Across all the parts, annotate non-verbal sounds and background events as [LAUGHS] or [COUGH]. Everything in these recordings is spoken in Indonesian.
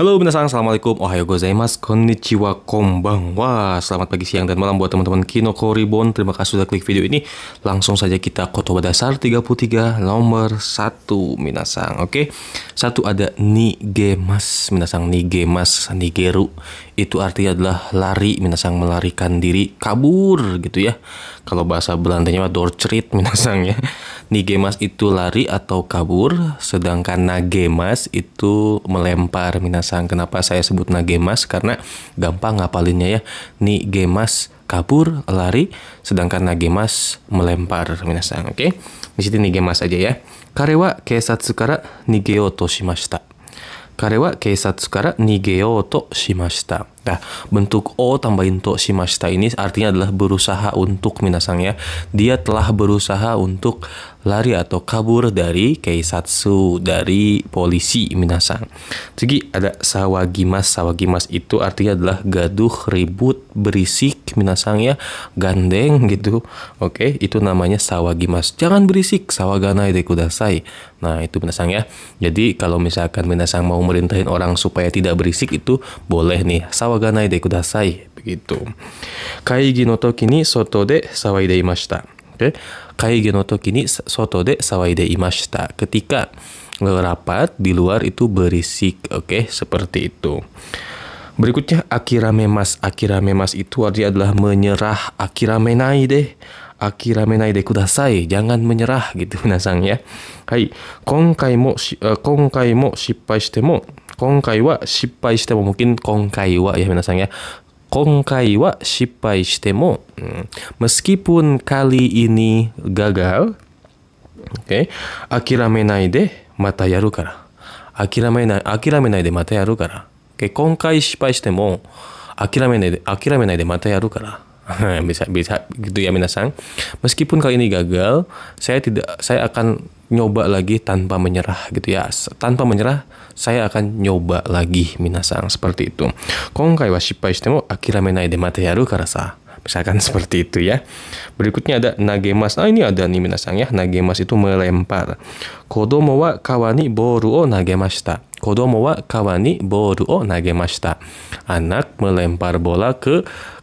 Halo minasang, Assalamualaikum, Ohayo gozaimasu, konnichiwa, konbanwa Selamat pagi, siang, dan malam buat teman-teman Kinoko Ribbon Terima kasih sudah klik video ini Langsung saja kita kotoba dasar 33 nomor 1 minasang Oke, satu ada Nigemas Minasang Nigemas, Nigeru itu artinya adalah lari minasang melarikan diri kabur gitu ya kalau bahasa Belandanya mah dorcerit [LAUGHS] minasang ya nigemas itu lari atau kabur sedangkan nagemas itu melempar minasang kenapa saya sebut nagemas karena gampang ngapalinnya ya nigemas kabur lari sedangkan nagemas melempar minasang oke okay? di sini nigemas aja ya karewa keisatsu kara nigeo toshimashita 彼は警察から逃げようとしました。Nah, bentuk O tambahin to shimashita ini artinya adalah berusaha untuk minasang ya. Dia telah berusaha untuk lari atau kabur dari keisatsu, dari polisi minasang. Jadi ada sawagimas. Sawagimas itu artinya adalah gaduh, ribut, berisik minasang ya, gandeng gitu. Oke, itu namanya sawagimas. Jangan berisik, sawaganai de kudasai. Nah, itu minasang ya. Jadi kalau misalkan minasang mau merintahin orang supaya tidak berisik itu boleh nih. Sawagimas 騒がないでください。begitu. 会議の時に外で騒いでいました。ketika rapat di luar itu berisik. Oke, okay? seperti itu. Berikutnya akira memas. Akira memas itu artinya adalah menyerah. Akira menai deh. Akira menai deh, kudasai. Jangan menyerah gitu nasang ya. Hai, konkai mo, uh, konkai mo shippai shite mo 今回は失敗しても、m u 今回は、やめなさいね。今回は失敗しても、meskipun kali ini gagal, okay, 諦めないでまたやるから。諦めない、諦めないでまたやるから。Okay, 今回失敗しても、諦めないで、諦めないでまたやるから。[LAUGHS] bisa bisa gitu ya minasang. Meskipun kali ini gagal, saya tidak saya akan nyoba lagi tanpa menyerah gitu ya. Tanpa menyerah, saya akan nyoba lagi minasang seperti itu. Kongkai wa shippai shite akirame nai mate yaru karasa. Misalkan [LAUGHS] seperti itu ya. Berikutnya ada nagemas. Nah ini ada nih minasang ya. Nagemas itu melempar. Kodomo wa kawani boru o nagemashita. Kodomo wa kawani boru o nagemashita. Anak melempar bola ke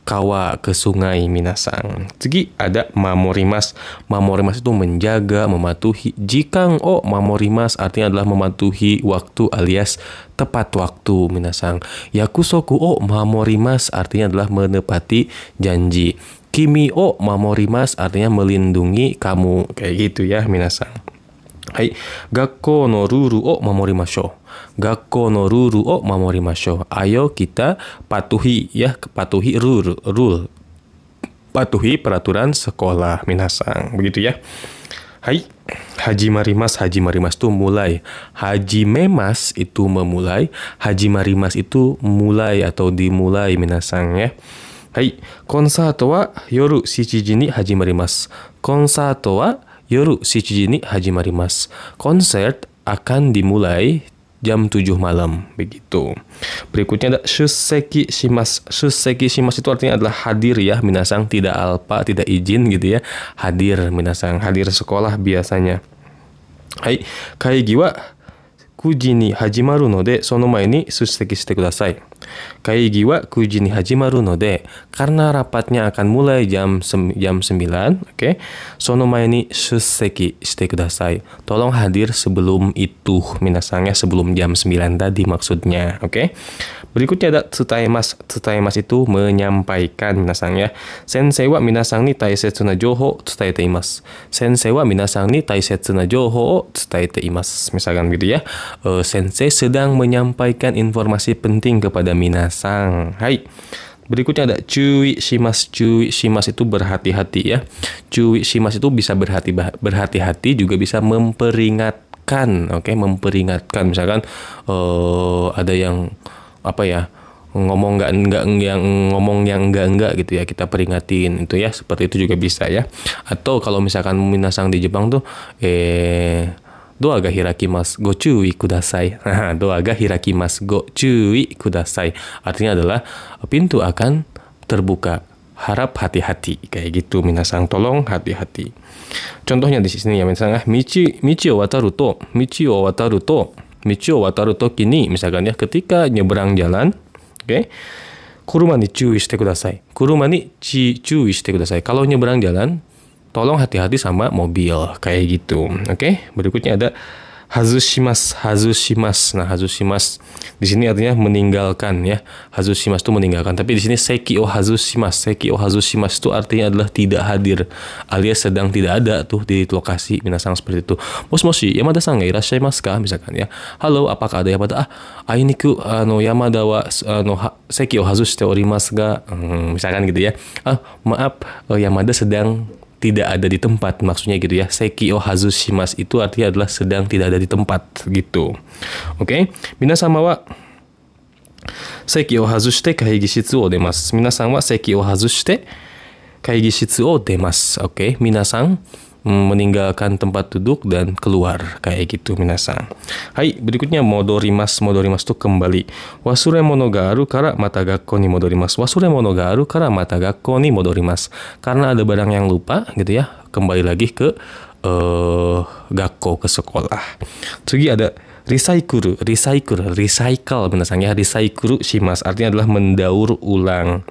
kawa ke sungai Minasang. Jadi ada mamorimas. Mamorimas itu menjaga, mematuhi. Jikang o oh, mamorimas artinya adalah mematuhi waktu alias tepat waktu Minasang. Yakusoku o oh, mamorimas artinya adalah menepati janji. Kimi o oh, mamorimas artinya melindungi kamu. Kayak gitu ya Minasang. はい。学校のルールを守りましょう。学校のルールを守りましょう。Ayo kita patuhi ya, patuhi rule, rule. Patuhi peraturan sekolah minasang. Begitu ya. Hai. Haji Marimas, Haji Marimas itu mulai. Haji Memas itu memulai. Haji Marimas itu mulai atau dimulai minasang ya. Hai, yoru haji marimas, Konsa toa Yoru Shichijini Hajimarimas. Konser akan dimulai jam 7 malam begitu. Berikutnya ada Shuseki Shimas. Shuseki Shimas itu artinya adalah hadir ya minasang tidak alpa, tidak izin gitu ya. Hadir minasang, hadir sekolah biasanya. Hai, kai giwa kujini ni hajimaru no de sono mai ni shite kudasai. Kaigiwa Kuji ni Hajimaru no de, karena rapatnya akan mulai jam sem jam 9, oke. Okay? Sono mai ni shuseki shite kudasai. Tolong hadir sebelum itu, minasangnya sebelum jam 9 tadi maksudnya, oke. Okay? Berikutnya ada mas, tsutai mas itu menyampaikan minasangnya. Sensei wa minasang ni taisetsu na joho tsutai teimas. Sensei wa minasang ni taisetsu na joho tsutai teimas. Misalkan gitu ya. Uh, sensei sedang menyampaikan informasi penting kepada minasang. Hai. Berikutnya ada cuwi shimas. Cuwi shimas itu berhati-hati ya. Cuwi shimas itu bisa berhati berhati-hati juga bisa memperingatkan, oke, okay? memperingatkan. Misalkan uh, ada yang apa ya? ngomong nggak nggak yang ngomong yang enggak enggak gitu ya kita peringatin itu ya seperti itu juga bisa ya atau kalau misalkan minasang di Jepang tuh eh ドアが開きます。ご注意ください。ドアが開きます。ご注意ください。artinya [LAUGHS] Artinya adalah pintu akan terbuka. Harap hati-hati. Kayak gitu, minasang tolong hati-hati. Contohnya di sini ya, misalnya ah, Michi, Michi o wataru to, Michi wataru to, Michi wataru to kini. Misalkan ya, ketika nyebrang jalan, oke, okay? Kalau nyebrang jalan, tolong hati-hati sama mobil kayak gitu. Oke, okay? berikutnya ada Hazushimas, Hazushimas. Nah, Hazushimas di sini artinya meninggalkan ya. Hazushimas itu meninggalkan. Tapi di sini Seki o Hazushimas. Seki o Hazushimas itu artinya adalah tidak hadir alias sedang tidak ada tuh di lokasi minasang seperti itu. Moshi Yamada sang ga irashimasu ka? Misalkan ya. Halo, apakah ada Yamada? Ah, ainiku ano Yamada wa ano Seki o Hazushite orimasu ga? Hmm, misalkan gitu ya. Ah, maaf, Yamada sedang tidak ada di tempat maksudnya gitu ya seki o hazushimas itu artinya adalah sedang tidak ada di tempat gitu oke okay? sama wa sekio o hazushite kaigi shitsu o mina sama wa sekio o hazushite kaigi shitsu o demas. oke okay? sama meninggalkan tempat duduk dan keluar kayak gitu minasan. Hai, berikutnya modorimas modorimas tuh kembali. Wasure monogaru kara mata gakko ni modorimas. Wasure monogaru kara mata gakko ni modorimas. Karena ada barang yang lupa gitu ya, kembali lagi ke uh, gakko ke sekolah. Sugi ada recycle, recycle, recycle minasan ya, recycle shimas artinya adalah mendaur ulang.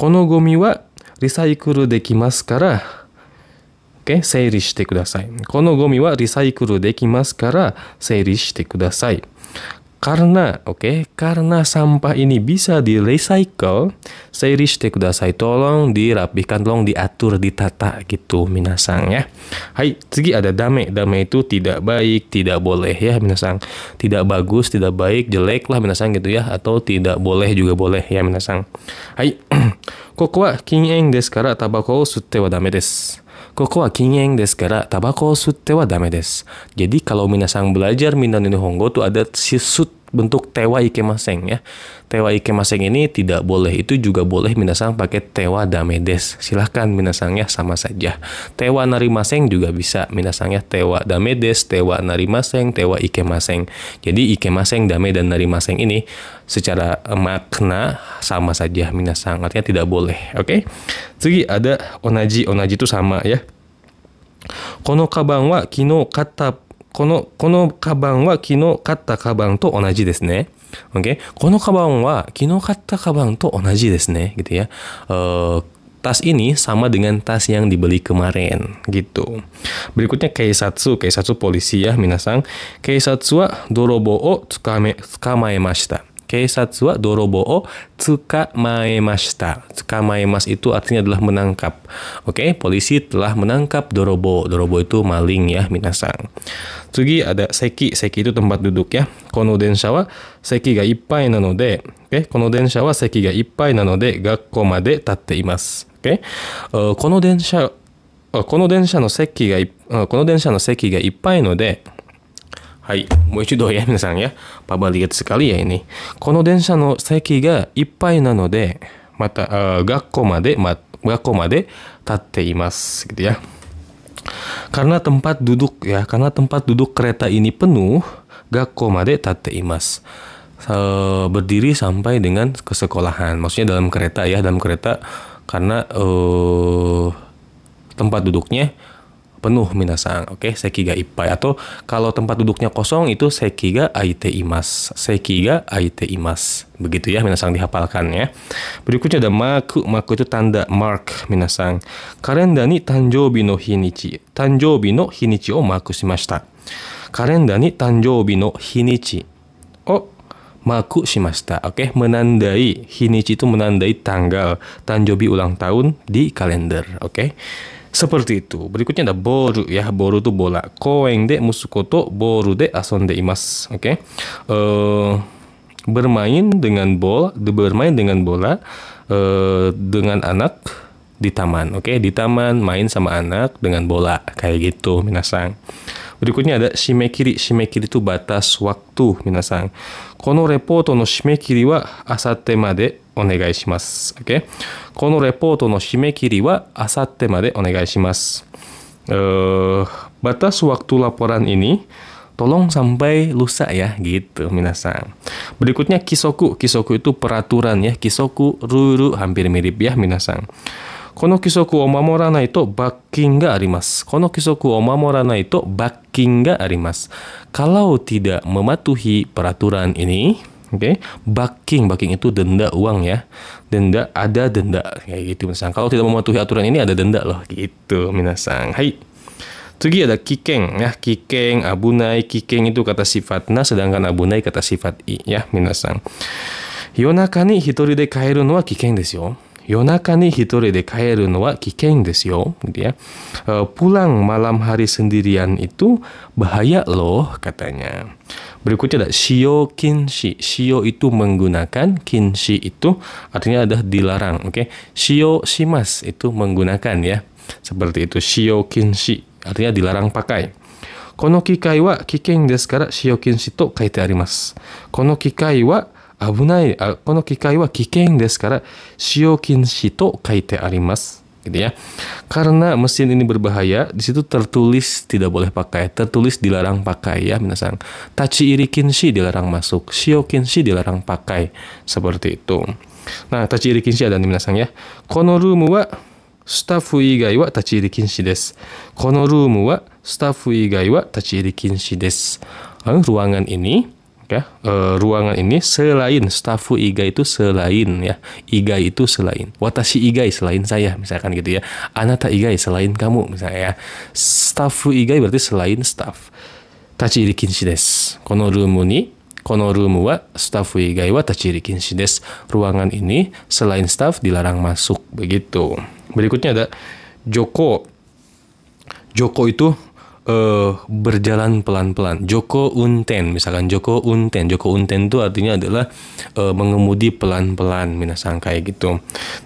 Kono gomi wa recycle dekimasu kara okay? 整理してください。このゴミはリサイクルできますから整理してください。Karena, oke, okay? karena sampah ini bisa direcycle, seri shite kudasai. Tolong dirapihkan, tolong diatur, ditata gitu, minasang ya. Hai, segi ada dame. Dame itu tidak baik, tidak boleh ya, minasang. Tidak bagus, tidak baik, jelek lah, minasang gitu ya. Atau tidak boleh juga boleh ya, minasang. Hai, koko wa kineng deskara tabako sutte wa dame desu. Koko wa kinyeng desu kara tabako sutte wa dame desu. Jadi kalau minasang belajar Minano honggo tuh ada si sutte bentuk tewa ikemaseng ya. Tewa ikemaseng ini tidak boleh itu juga boleh minasang pakai tewa damedes. Silahkan minasangnya sama saja. Tewa narimaseng juga bisa minasangnya tewa damedes, tewa narimaseng, tewa ikemaseng. Jadi ikemaseng, dame dan narimaseng ini secara eh, makna sama saja minasang artinya tidak boleh. Oke. Okay? Jadi ada onaji. Onaji itu sama ya. Kono kabang wa kino kata この、このカバンは昨日買ったカバンと同じですね。Okay? このカバンは昨日買ったカバンと同じですね. Gitu ya. Uh, tas ini sama dengan tas yang dibeli kemarin gitu. Berikutnya keisatsu, keisatsu polisi ya minasang. Keisatsu wa dorobo o tsukame, tsukamaemashita. 警察は泥棒を tsuka maemashita. Tsuka maemas itu artinya adalah menangkap. Oke, okay? polisi telah menangkap dorobo. Dorobo itu maling ya, minasang. Tsugi ada seki. Seki itu tempat duduk ya. Kono densha wa seki ga ippai nanode. Oke, okay? kono densha wa seki ga ippai nanode gakko made tatte imasu. Oke. Okay? Uh, kono densha この電車の席が、この電車の席がいっぱいので、はい。もう一度、ヤミナさんや、パパリエツカリアに。この電車の席がいっぱいなので、また、学校まで、ま、学校まで立っています。gitu ya. Ya, e, ya. Karena tempat duduk ya, karena tempat duduk kereta ini penuh, gakko made tatte imas. Berdiri sampai dengan ke sekolahan. Maksudnya dalam kereta ya, dalam kereta karena uh, tempat duduknya penuh minasang. Oke, okay? sekiga ipai atau kalau tempat duduknya kosong itu sekiga aite imas. Sekiga aite imas. Begitu ya minasang dihafalkan ya. Berikutnya ada maku. Maku itu tanda mark minasang. Kalenda ni tanjobi no hinichi. tanjobi no hinichi o oh, maku shimashita. Kalenda ni tanjobi no hinichi. Oh, maku shimashita. Oke, okay? menandai hinichi itu menandai tanggal tanjobi ulang tahun di kalender. Oke. Okay? Seperti itu. Berikutnya ada boru ya. Boru itu bola. Koeng de musukoto boru de asonde imas. Oke. Eh, okay? bermain dengan bola, bermain dengan bola uh, dengan anak di taman. Oke, di taman main sama anak dengan bola kayak gitu, minasang. Berikutnya ada shimekiri. Shimekiri itu batas waktu, minasang. このレポートの締め切りはあさってまでお願いします。Okay? このレポートの締め切りはあさってまでお願いします。Uh, batas waktu laporan ini tolong sampai lusa ya gitu minasan. Berikutnya kisoku, kisoku itu peraturan ya, kisoku ruru hampir mirip ya minasan. この規則を守らないと罰金があります。この規則を守らないと罰金があります。Kalau tidak mematuhi peraturan ini, oke, okay, baking, baking itu denda uang ya. Denda ada denda kayak gitu minasan. Kalau tidak mematuhi aturan ini ada denda loh gitu minasan. Hai. Tugi ada kikeng ya, kikeng, abunai, kikeng itu kata sifat na sedangkan abunai kata sifat i ya minasan. 夜中に一人で帰るのは危険ですよ。夜中に一人で帰るのは危険ですよ gitu ya e, pulang malam hari sendirian itu bahaya loh katanya berikutnya ada shio kinshi shio itu menggunakan kinshi itu artinya ada dilarang oke okay? shio shimas itu menggunakan ya seperti itu shio kinshi artinya dilarang pakai この機会は危険ですから使用禁止と書いてあります。この機会は危ない、あこの機械は危険ですから、使用禁止と書いてあります。gitu ya. Karena mesin ini berbahaya, di situ tertulis tidak boleh pakai, tertulis dilarang pakai ya minasang. Tachi iri kinshi dilarang masuk, shio kinshi dilarang pakai. Seperti itu. Nah, tachi iri kinshi ada nih minasang ya. Kono room wa staff igai wa tachi iri kinshi desu. Kono room wa staff igai wa tachi iri kinshi desu. Lalu ruangan ini ya e, ruangan ini selain stafu iga itu selain ya iga itu selain watashi iga selain saya misalkan gitu ya anata iga selain kamu misalnya ya stafu iga berarti selain staff tachiri kinshi desu kono rumu ni kono rumu wa stafu iga wa tachiri kinshi desu ruangan ini selain staff dilarang masuk begitu berikutnya ada joko joko itu uh, berjalan pelan-pelan. Joko Unten, misalkan Joko Unten. Joko Unten itu artinya adalah uh, mengemudi pelan-pelan, minasang kayak gitu.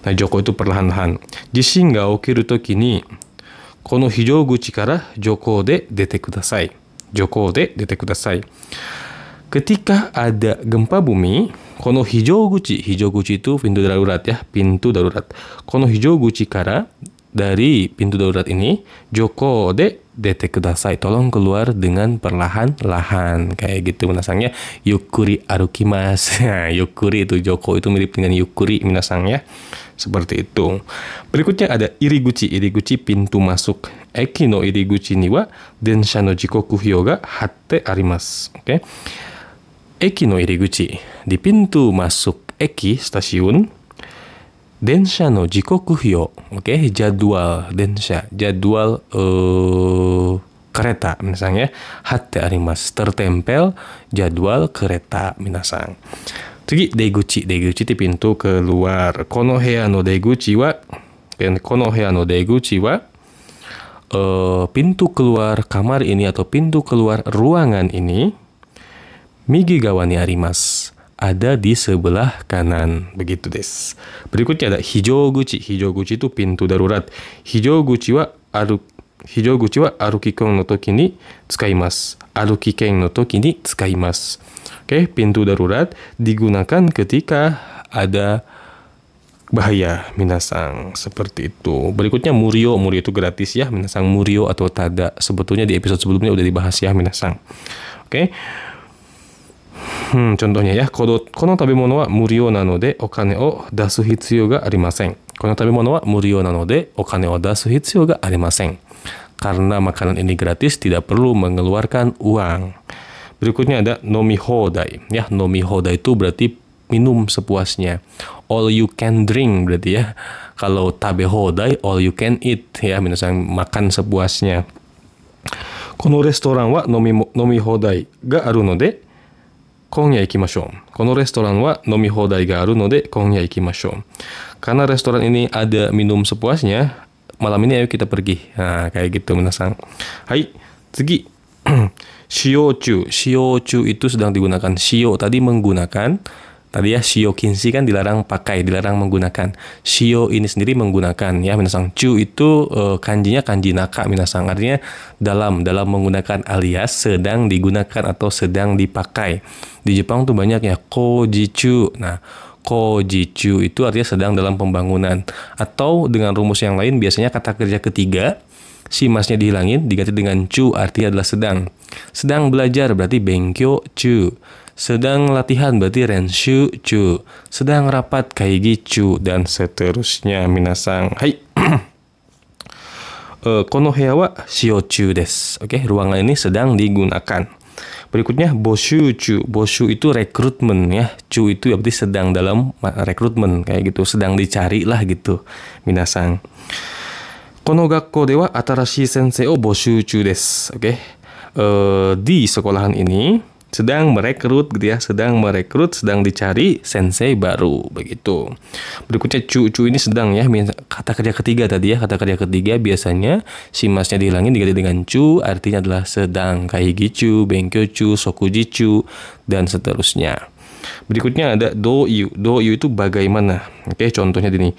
Nah, Joko itu perlahan-lahan. Jishin ga okiru to kini, kono hijau guci kara Joko de dete kudasai. Joko de dete kudasai. Ketika ada gempa bumi, kono hijau guci, hijau guci itu pintu darurat ya, pintu darurat. Kono hijau guci kara dari pintu darurat ini, Joko de dete kudasai. Tolong keluar dengan perlahan-lahan. Kayak gitu minasangnya. Yukuri arukimas. [LAUGHS] Nah, yukuri itu Joko itu mirip dengan yukuri minasangnya, Seperti itu. Berikutnya ada iriguchi. Iriguchi pintu masuk. Eki no iriguchi ni wa densha no jikoku hyo ga hatte arimas. Oke. Okay? Eki no iriguchi. Di pintu masuk Eki, stasiun, Densha no jikoku hyo. Oke, okay? jadwal densha, jadwal uh, kereta misalnya ya. Hatte arimas tertempel jadwal kereta minasang. Tugi, deguchi, deguchi di pintu keluar. Kono hea no deguchi wa kono hea no deguchi wa uh, pintu keluar kamar ini atau pintu keluar ruangan ini migi gawani arimas ada di sebelah kanan. Begitu des. Berikutnya ada hijau guci hijau guci itu pintu darurat. hijau guci wa aru Hijoguchi wa arukikon no toki ni tsukaimasu. Arukiken no toki ni tsukaimasu. Oke, okay, pintu darurat digunakan ketika ada bahaya minasang seperti itu berikutnya murio murio itu gratis ya minasang murio atau tada sebetulnya di episode sebelumnya udah dibahas ya minasang oke okay? Hmm, contohnya ya, kodo, Karena makanan ini gratis tidak perlu mengeluarkan uang. Berikutnya ada nomi hodai. Ya, nomi hodai itu berarti minum sepuasnya. All you can drink berarti ya. Kalau tabe hodai, all you can eat ya, misalnya makan sepuasnya. Kono restoran wa ga de? 今夜行きましょう。このレストランは飲み放題があるので今夜行きましょう。Karena restoran ini ada minum sepuasnya, malam ini ayo kita pergi. Nah, kayak gitu minasang. Hai, [CLEARS THROAT] Segi. Shiochu. Shiochu itu sedang digunakan. Shio tadi menggunakan Tadi ya shio kinshi kan dilarang pakai, dilarang menggunakan. Shio ini sendiri menggunakan ya minasang. Chu itu uh, kanjinya kanji naka minasang. Artinya dalam, dalam menggunakan alias sedang digunakan atau sedang dipakai. Di Jepang tuh banyak ya koji chu. Nah, koji kojichu itu artinya sedang dalam pembangunan atau dengan rumus yang lain biasanya kata kerja ketiga si masnya dihilangin diganti dengan chu artinya adalah sedang sedang belajar berarti bengkyo chu sedang latihan berarti renshu chu, sedang rapat kaigi chu dan seterusnya minasang. Hai. uh, [CLEARS THROAT] kono hea wa shio chu des. Oke, okay, ruangan ini sedang digunakan. Berikutnya boshu chu. Boshu itu rekrutmen ya. Chu itu ya berarti sedang dalam rekrutmen kayak gitu, sedang dicari lah gitu. Minasang. Kono gakko dewa atarashi sensei o boshu chu des. Oke. Okay. Uh, eh, di sekolahan ini sedang merekrut gitu ya, sedang merekrut, sedang dicari sensei baru begitu. Berikutnya cucu ini sedang ya, kata kerja ketiga tadi ya, kata kerja ketiga biasanya si masnya dihilangin diganti dengan cu, artinya adalah sedang cu, benkyochu, sokujicu dan seterusnya. Berikutnya ada do you. Do you itu bagaimana? Oke, contohnya di ini.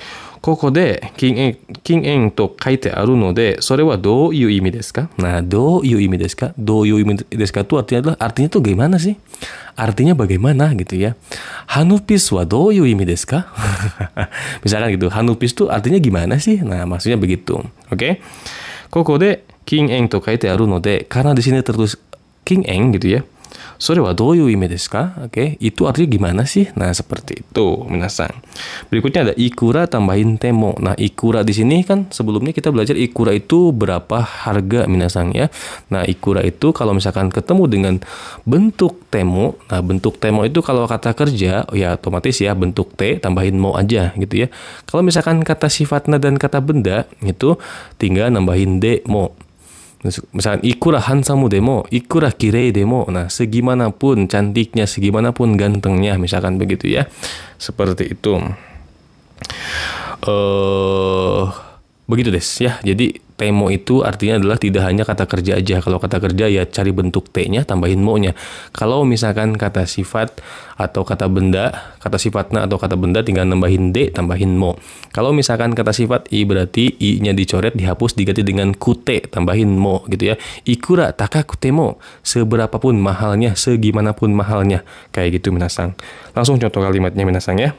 ここで禁煙、禁煙と書いてあるので、それはどういう意味ですか Nah, artinya itu gimana sih? Artinya bagaimana gitu ya. Hanupis wa do Misalkan gitu, Hanupis itu artinya gimana sih? Nah, maksudnya begitu. Oke? Okay? di sini tertulis Eng gitu ya. Sore do doyu ime desu ka? Oke, okay. itu artinya gimana sih? Nah, seperti itu, minasan. Berikutnya ada ikura tambahin temo. Nah, ikura di sini kan sebelumnya kita belajar ikura itu berapa harga, minasan ya. Nah, ikura itu kalau misalkan ketemu dengan bentuk temo, nah bentuk temo itu kalau kata kerja, ya otomatis ya bentuk T tambahin mo aja gitu ya. Kalau misalkan kata sifatnya dan kata benda itu tinggal nambahin demo misalnya ikura hansamu demo, ikura kirei demo, nah segimanapun cantiknya, segimanapun gantengnya, misalkan begitu ya, seperti itu. Eh, uh, Begitu Des, ya. Jadi temo itu artinya adalah tidak hanya kata kerja aja. Kalau kata kerja ya cari bentuk T-nya, tambahin mo-nya. Kalau misalkan kata sifat atau kata benda, kata sifatnya atau kata benda tinggal nambahin D, tambahin mo. Kalau misalkan kata sifat I berarti I-nya dicoret, dihapus, diganti dengan kute, tambahin mo gitu ya. Ikura taka kutemo, seberapapun mahalnya, segimanapun mahalnya. Kayak gitu Minasang. Langsung contoh kalimatnya Minasang ya.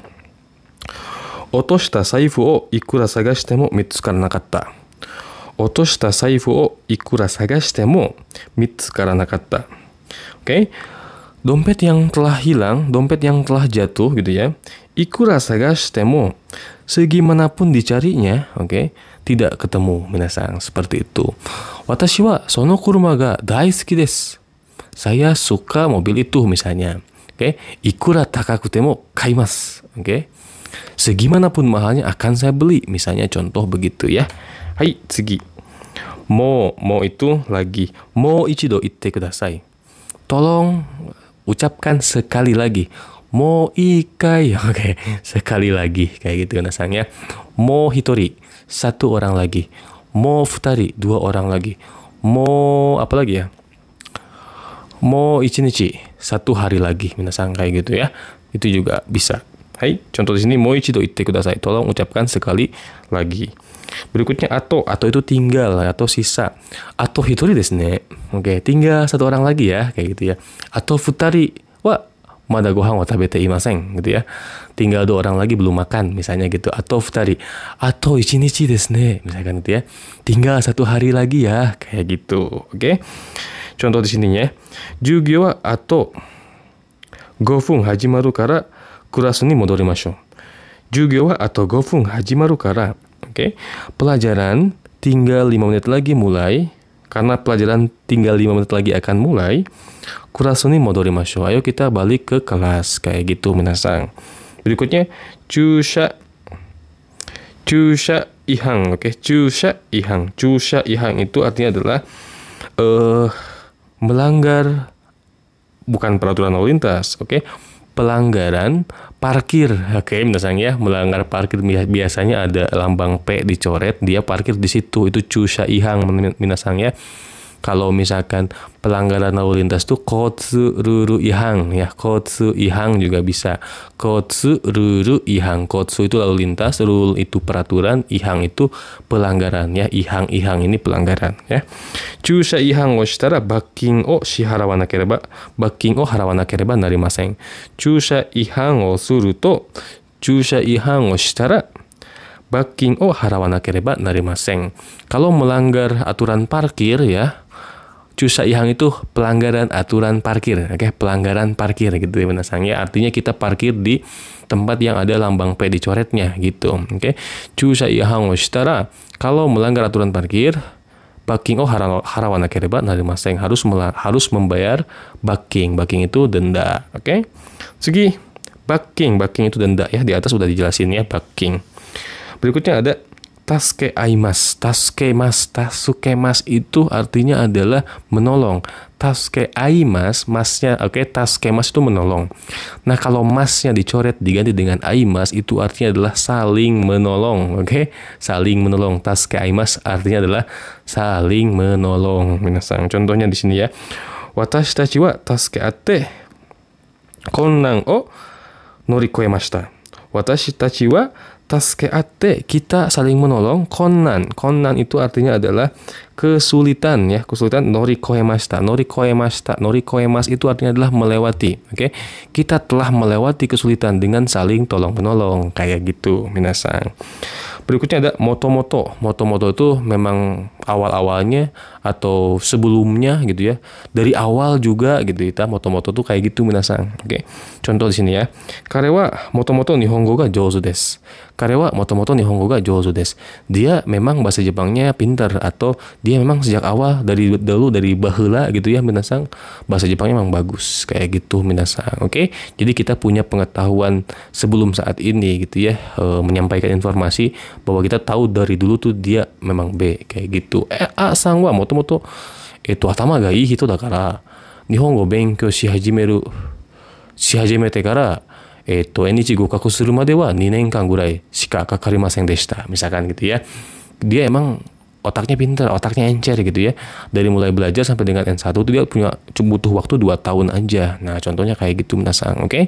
落とした財布をいくら探しても見つからなかった。落とした財布をいくら探しても見つからなかった。Oke. Okay? Dompet yang telah hilang, dompet yang telah jatuh gitu ya. Ikura sagashitemo, segimanapun dicarinya, oke, okay, tidak ketemu minasang seperti itu. Watashi wa sono kuruma ga daisuki desu. Saya suka mobil itu misalnya. Oke, okay? ikura takakutemo kaimasu. Oke. Okay? Segimanapun mahalnya akan saya beli. Misalnya contoh begitu ya. Hai, segi. Mo, mo itu lagi. Mo ichido itte kudasai. Tolong ucapkan sekali lagi. Mo ikai. [LAUGHS] Oke, okay. sekali lagi. Kayak gitu nasang ya. Mo hitori. Satu orang lagi. Mo futari. Dua orang lagi. Mo apa lagi ya? Mo ichinichi. Satu hari lagi. Minasang kayak gitu ya. Itu juga bisa contoh di sini itu itte kudasai. Tolong ucapkan sekali lagi. Berikutnya atau atau itu tinggal atau sisa. Atau hitori desu ne. Oke, tinggal satu orang lagi ya, kayak gitu ya. Atau futari wa mada gohan wa tabete imasen gitu ya. Tinggal dua orang lagi belum makan misalnya gitu. Atau futari atau ichinichi desu ne misalkan gitu ya. Tinggal satu hari lagi ya, kayak gitu. Oke. Contoh di sininya, ya. jugyo wa atau 5分始まるからクラスに戻りましょう授業はあと5 Marukara. Oke, Pelajaran tinggal 5 menit lagi mulai. Karena pelajaran tinggal 5 menit lagi akan mulai. Kurasu ni modorimashou. Ayo kita balik ke kelas. Kayak gitu, minasang. Berikutnya, cusha. Cusha ihang. Oke, okay? cusha ihang. Cusha ihang itu artinya adalah eh uh, melanggar bukan peraturan lalu lintas. Oke. Okay? pelanggaran parkir oke, misalnya ya melanggar parkir biasanya ada lambang P dicoret dia parkir di situ itu cu ihang, minasang ya kalau misalkan pelanggaran lalu lintas tuh kotsu ruru ihang ya kotsu ihang juga bisa kotsu ruru ihang kotsu itu lalu lintas rule itu peraturan ihang itu pelanggaran ya ihang ihang ini pelanggaran ya chusha ihang o shitara bakking o shiharawana kereba bakking o harawana kereba narimasen chusha ihang o suru to chusha ihang o shitara bakking o harawana kereba narimasen kalau melanggar aturan parkir ya cusa ihang itu pelanggaran aturan parkir, oke, okay? pelanggaran parkir gitu ya ya. Artinya kita parkir di tempat yang ada lambang P dicoretnya gitu, oke. Okay? ihang secara kalau melanggar aturan parkir, parking oh harawan akhirnya kereba nanti maseng harus harus membayar baking, baking itu denda, oke. Okay? Segi baking, baking itu denda ya. Di atas sudah dijelasin ya baking. Berikutnya ada Taske aimas, taske mas, tasuke mas itu artinya adalah menolong. Taske aimas, masnya, oke, okay, taske mas itu menolong. Nah, kalau masnya dicoret diganti dengan aimas, itu artinya adalah saling menolong, oke? Okay? Saling menolong. Taske aimas artinya adalah saling menolong. Minasang, contohnya di sini ya. Watashi tachi wa taske ate konnan o norikoemashita. Watashi tachi wa taskeate kita saling menolong konan konan itu artinya adalah kesulitan ya kesulitan nori nori norikoemasta nori koemas itu artinya adalah melewati oke okay? kita telah melewati kesulitan dengan saling tolong menolong kayak gitu minasang berikutnya ada moto-moto moto-moto itu memang awal-awalnya atau sebelumnya gitu ya. Dari awal juga gitu kita moto-moto tuh kayak gitu minasang. Oke. Contoh di sini ya. Karewa moto-moto nihongo ga jouzu desu. Karewa moto-moto nihongo ga jouzu desu. Dia memang bahasa Jepangnya pinter atau dia memang sejak awal dari dulu dari bahula gitu ya minasang bahasa Jepangnya memang bagus kayak gitu minasang. Oke. Jadi kita punya pengetahuan sebelum saat ini gitu ya e, menyampaikan informasi bahwa kita tahu dari dulu tuh dia memang B kayak gitu. とえあさんはもともとえっと頭がいい人だから日本語を勉強し始めるし始めてからえっと n 1合格するまでは2年間ぐらいしかかかりませんでした。Misalkan gitu ya. Dia emang otaknya pintar, otaknya encer gitu ya. Dari mulai belajar sampai dengan N1 itu dia punya butuh waktu 2 tahun aja. Nah, contohnya kayak gitu minasang, oke? Okay?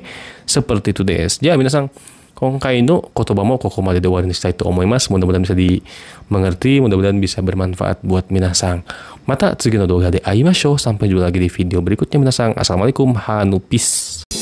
Seperti itu des. Ya, minasang. 今回の言葉もここまでで終わりにしたいと思います。mudah-mudahan bisa dimengerti, mudah-mudahan bisa bermanfaat buat minasang. また次の動画で会いましょう。sampai jumpa lagi di video berikutnya minasang. Assalamualaikum, Hanupis.